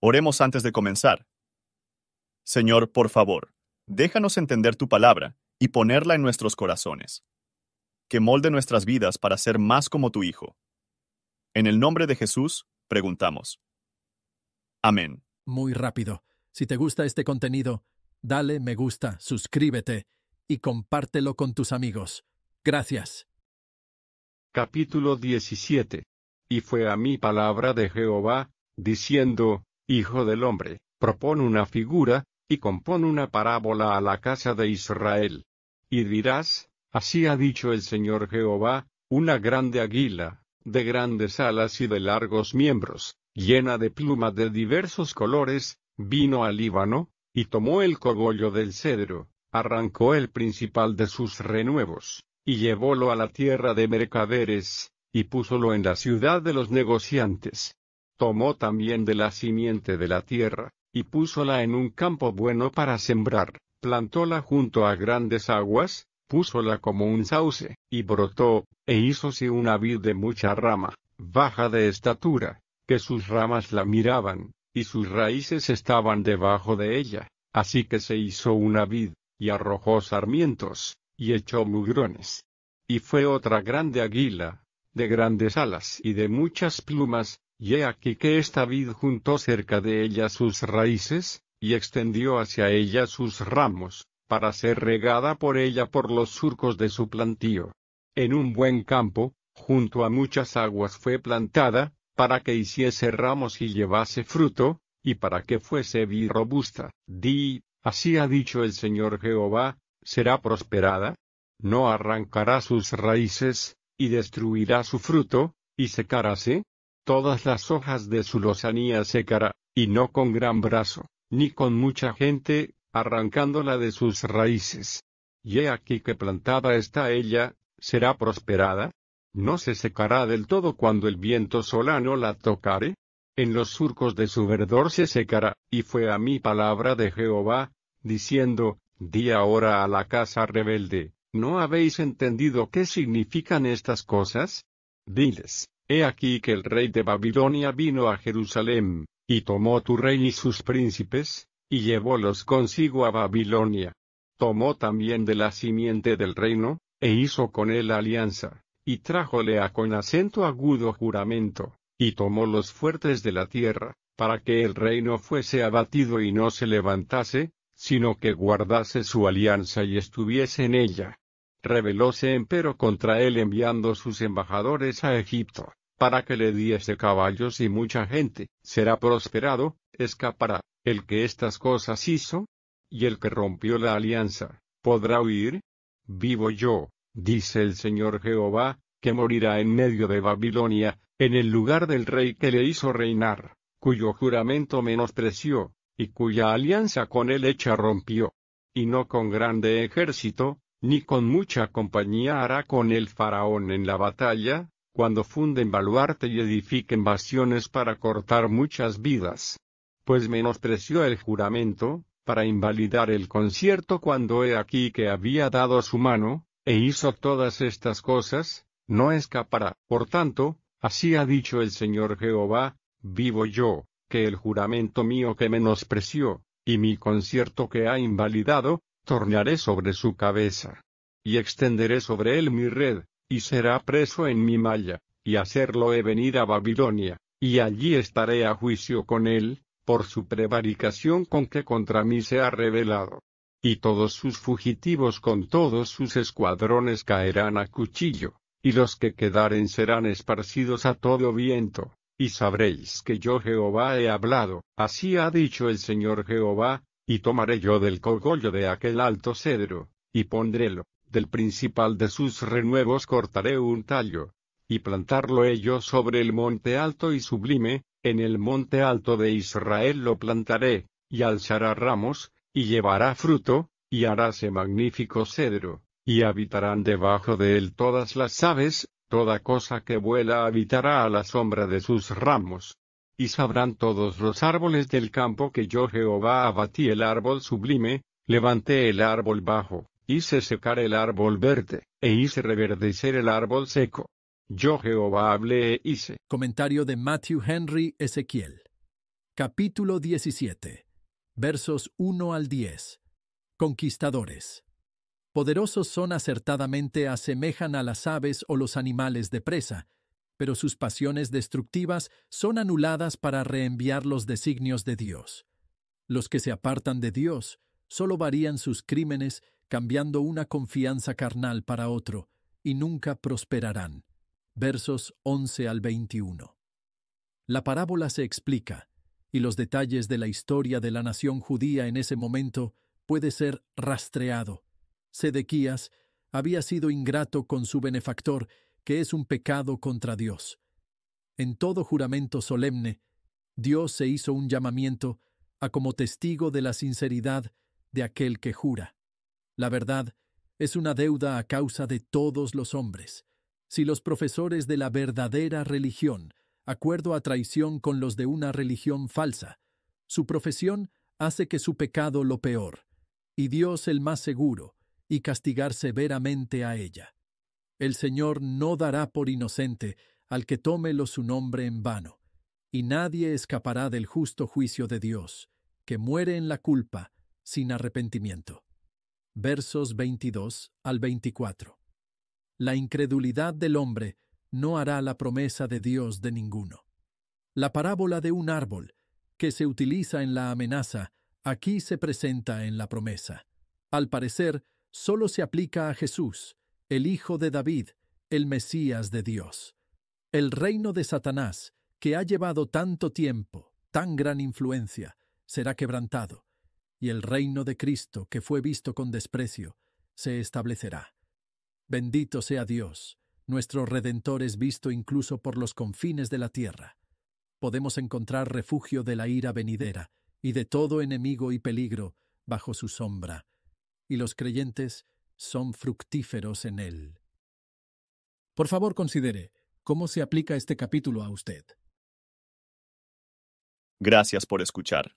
Oremos antes de comenzar. Señor, por favor, déjanos entender tu palabra y ponerla en nuestros corazones. Que molde nuestras vidas para ser más como tu Hijo. En el nombre de Jesús, preguntamos. Amén. Muy rápido. Si te gusta este contenido, dale me gusta, suscríbete y compártelo con tus amigos. Gracias. Capítulo 17. Y fue a mí palabra de Jehová, diciendo, Hijo del hombre, propone una figura, y compone una parábola a la casa de Israel. Y dirás, así ha dicho el Señor Jehová, una grande águila, de grandes alas y de largos miembros, llena de plumas de diversos colores, vino al Líbano, y tomó el cogollo del cedro, arrancó el principal de sus renuevos, y llevólo a la tierra de mercaderes, y púsolo en la ciudad de los negociantes, tomó también de la simiente de la tierra, y púsola en un campo bueno para sembrar, plantóla junto a grandes aguas, púsola como un sauce, y brotó, e hízose una vid de mucha rama, baja de estatura, que sus ramas la miraban, y sus raíces estaban debajo de ella, así que se hizo una vid, y arrojó sarmientos, y echó mugrones. Y fue otra grande águila, de grandes alas y de muchas plumas, y he aquí que esta vid juntó cerca de ella sus raíces, y extendió hacia ella sus ramos, para ser regada por ella por los surcos de su plantío. En un buen campo, junto a muchas aguas fue plantada, para que hiciese ramos y llevase fruto, y para que fuese vid robusta. Di, así ha dicho el Señor Jehová, será prosperada. No arrancará sus raíces, y destruirá su fruto, y secaráse, todas las hojas de su lozanía secará, y no con gran brazo, ni con mucha gente, arrancándola de sus raíces. Y he aquí que plantada está ella, será prosperada. No se secará del todo cuando el viento solano la tocare. En los surcos de su verdor se secará, y fue a mí palabra de Jehová, diciendo, Di ahora a la casa rebelde, ¿no habéis entendido qué significan estas cosas? Diles, He aquí que el rey de Babilonia vino a Jerusalén, y tomó tu rey y sus príncipes, y llevólos consigo a Babilonia. Tomó también de la simiente del reino, e hizo con él alianza, y trájole a con acento agudo juramento, y tomó los fuertes de la tierra, para que el reino fuese abatido y no se levantase, sino que guardase su alianza y estuviese en ella. Rebelóse empero contra él enviando sus embajadores a Egipto, para que le diese caballos y mucha gente, será prosperado, escapará, el que estas cosas hizo, y el que rompió la alianza, podrá huir. Vivo yo, dice el Señor Jehová, que morirá en medio de Babilonia, en el lugar del rey que le hizo reinar, cuyo juramento menospreció, y cuya alianza con él hecha rompió. Y no con grande ejército, ni con mucha compañía hará con el faraón en la batalla, cuando funden baluarte y edifiquen bastiones para cortar muchas vidas. Pues menospreció el juramento, para invalidar el concierto cuando he aquí que había dado su mano, e hizo todas estas cosas, no escapará. Por tanto, así ha dicho el Señor Jehová, vivo yo, que el juramento mío que menospreció, y mi concierto que ha invalidado, tornaré sobre su cabeza. Y extenderé sobre él mi red, y será preso en mi malla, y hacerlo he venido a Babilonia, y allí estaré a juicio con él, por su prevaricación con que contra mí se ha revelado. Y todos sus fugitivos con todos sus escuadrones caerán a cuchillo, y los que quedaren serán esparcidos a todo viento, y sabréis que yo Jehová he hablado, así ha dicho el Señor Jehová, y tomaré yo del cogollo de aquel alto cedro, y pondrélo, del principal de sus renuevos cortaré un tallo, y plantarlo ello sobre el monte alto y sublime, en el monte alto de Israel lo plantaré, y alzará ramos, y llevará fruto, y haráse magnífico cedro, y habitarán debajo de él todas las aves, toda cosa que vuela habitará a la sombra de sus ramos. Y sabrán todos los árboles del campo que yo Jehová abatí el árbol sublime, levanté el árbol bajo, Hice secar el árbol verde, e hice reverdecer el árbol seco. Yo Jehová hablé e hice. Comentario de Matthew Henry Ezequiel. Capítulo 17. Versos 1 al 10. Conquistadores. Poderosos son acertadamente asemejan a las aves o los animales de presa, pero sus pasiones destructivas son anuladas para reenviar los designios de Dios. Los que se apartan de Dios solo varían sus crímenes cambiando una confianza carnal para otro, y nunca prosperarán. Versos 11 al 21. La parábola se explica, y los detalles de la historia de la nación judía en ese momento puede ser rastreado. Sedequías había sido ingrato con su benefactor, que es un pecado contra Dios. En todo juramento solemne, Dios se hizo un llamamiento a como testigo de la sinceridad de aquel que jura. La verdad es una deuda a causa de todos los hombres. Si los profesores de la verdadera religión acuerdo a traición con los de una religión falsa, su profesión hace que su pecado lo peor, y Dios el más seguro, y castigar severamente a ella. El Señor no dará por inocente al que tome su nombre en vano, y nadie escapará del justo juicio de Dios, que muere en la culpa sin arrepentimiento versos 22 al 24. La incredulidad del hombre no hará la promesa de Dios de ninguno. La parábola de un árbol, que se utiliza en la amenaza, aquí se presenta en la promesa. Al parecer, solo se aplica a Jesús, el Hijo de David, el Mesías de Dios. El reino de Satanás, que ha llevado tanto tiempo, tan gran influencia, será quebrantado, y el reino de Cristo, que fue visto con desprecio, se establecerá. Bendito sea Dios, nuestro Redentor es visto incluso por los confines de la tierra. Podemos encontrar refugio de la ira venidera y de todo enemigo y peligro bajo su sombra, y los creyentes son fructíferos en él. Por favor, considere cómo se aplica este capítulo a usted. Gracias por escuchar.